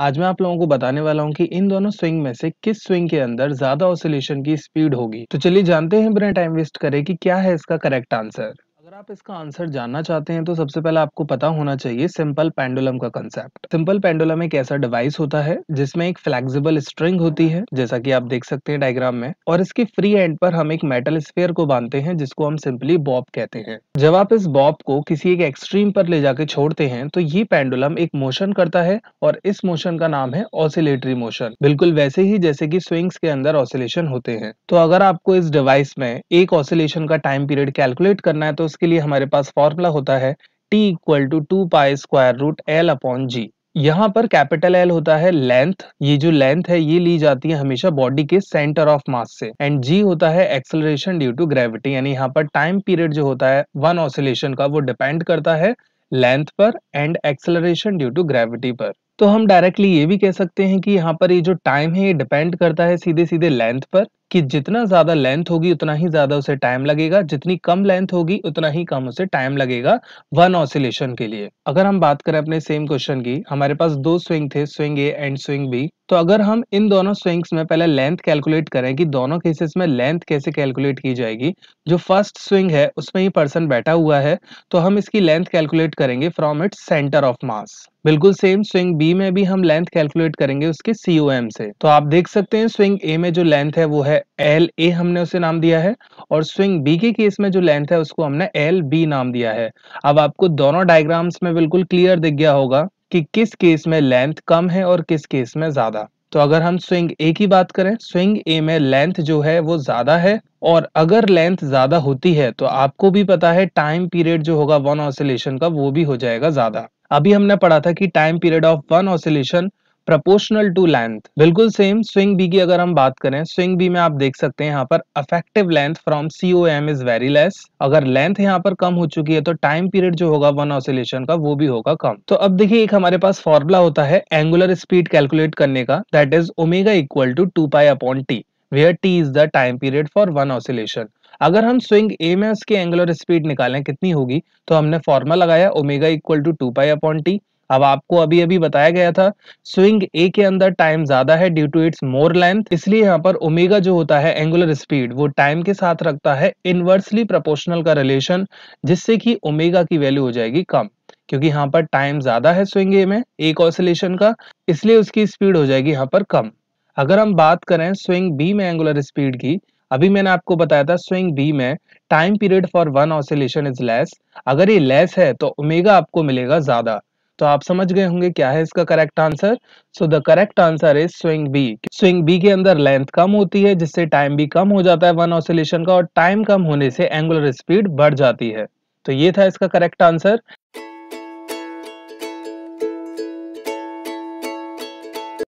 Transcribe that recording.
आज मैं आप लोगों को बताने वाला हूं कि इन दोनों स्विंग में से किस स्विंग के अंदर ज्यादा ऑसिलेशन की स्पीड होगी तो चलिए जानते हैं बिना टाइम वेस्ट करे कि क्या है इसका करेक्ट आंसर अगर आप इसका आंसर जानना चाहते हैं तो सबसे पहले आपको पता होना चाहिए सिंपल पेंडुलम का कंसेप्ट सिंपल पेंडुलम एक ऐसा डिवाइस होता है जिसमें एक फ्लेक्सिबल स्ट्रिंग होती है जैसा कि आप देख सकते हैं डायग्राम में और इसके फ्री एंड पर हम एक मेटल स्पेयर को बांधते हैं जिसको हम सिंपली बॉब कहते हैं जब आप इस बॉब को किसी एक एक्सट्रीम पर ले जाके छोड़ते हैं तो ये पेंडुलम एक मोशन करता है और इस मोशन का नाम है ऑसिलेटरी मोशन बिल्कुल वैसे ही जैसे की स्विंग्स के अंदर ऑसिलेशन होते हैं तो अगर आपको इस डिवाइस में एक ऑसिलेशन का टाइम पीरियड कैलकुलेट करना है तो उसके इसके लिए हमारे पास फॉर्मूला होता है T equal to two pi square root L upon G यहाँ पर कैपिटल एल होता है लेंथ ये जो लेंथ है ये ली जाती है हमेशा बॉडी के सेंटर ऑफ मास से एंड जी होता है एक्सेलरेशन ड्यू टू ग्रेविटी यानी यहाँ पर टाइम पीरियड जो होता है वन ऑसिलेशन का वो डिपेंड करता है लेंथ पर and acceleration due to gravity पर तो हम डायरेक्टली ये भी कह सकते हैं कि यहाँ पर ये जो टाइम है ये डिपेंड करता है सीधे सीधे लेंथ पर कि जितना ज्यादा लेंथ होगी उतना ही ज्यादा उसे टाइम लगेगा जितनी कम लेंथ होगी उतना ही कम उसे टाइम लगेगा वन ऑसिलेशन के लिए अगर हम बात करें अपने सेम क्वेश्चन की हमारे पास दो स्विंग थे swing A and swing B तो अगर हम इन दोनों स्विंग्स में पहले लेंथ कैलकुलेट करें कि दोनों केसेस में लेंथ कैसे कैलकुलेट की जाएगी जो फर्स्ट स्विंग है उसमें ही पर्सन बैठा हुआ है तो हम इसकी लेंथ कैलकुलेट करेंगे from its centre of mass बिल्कुल सेम स्विंग बी में भी हम लेंथ कैलकुलेट करेंगे उसके सीओ से तो आप देख सकते हैं स्विंग ए में जो लेंथ है वो है एल ए हमने उसे नाम दिया है और स्विंग बी के केस में जो लेंथ है उसको हमने एल बी नाम दिया है अब आपको दोनों डायग्राम्स में बिल्कुल क्लियर दिख गया होगा कि किस केस में लेंथ कम है और किस केस में ज्यादा तो अगर हम स्विंग ए की बात करें स्विंग ए में लेंथ जो है वो ज्यादा है और अगर लेंथ ज्यादा होती है तो आपको भी पता है टाइम पीरियड जो होगा वन ऑसिलेशन का वो भी हो जाएगा ज्यादा अभी हमने पढ़ा था कि time period of one oscillation proportional to length बिल्कुल सेम स्विंग बी की अगर हम बात करें स्विंग बी में आप देख सकते हैं यहाँ पर effective length from C O M is very less अगर लेंथ यहाँ पर कम हो चुकी है तो टाइम पीरियड जो होगा वन ऑसिलेशन का वो भी होगा कम तो अब देखिए एक हमारे पास फॉर्मुला होता है एंगुलर स्पीड कैलकुलेट करने का that is omega equal to two pi upon T where T is the time period for one oscillation अगर हम स्विंग ए में उसकी एंगुलर स्पीड निकालें कितनी होगी तो हमने फॉर्मा लगाया omega equal to two pi upon T अब आपको अभी अभी बताया गया था स्विंग ए के अंदर टाइम ज्यादा है due to its more length इसलिए यहाँ पर ओमेगा जो होता है एंगुलर स्पीड वो टाइम के साथ रखता है इनवर्सली प्रोपोर्शनल का रिलेशन जिससे कि ओमेगा की वैल्यू हो जाएगी कम क्योंकि यहाँ पर टाइम ज्यादा है स्विंग ए में एक ऑसिलेशन का इसलिए उसकी स्पीड हो जाएगी यहाँ पर कम अगर हम बात करें स्विंग बी में एंगुलर स्पीड की अभी मैंने आपको बताया था स्विंग बी में time period for one oscillation is less अगर ये लेस है तो ओमेगा आपको मिलेगा ज्यादा तो आप समझ गए होंगे क्या है इसका correct answer so the correct answer is swing B swing B के अंदर लेंथ कम होती है जिससे टाइम भी कम हो जाता है वन ऑसोलेशन का और टाइम कम होने से एंगुलर स्पीड बढ़ जाती है तो ये था इसका करेक्ट आंसर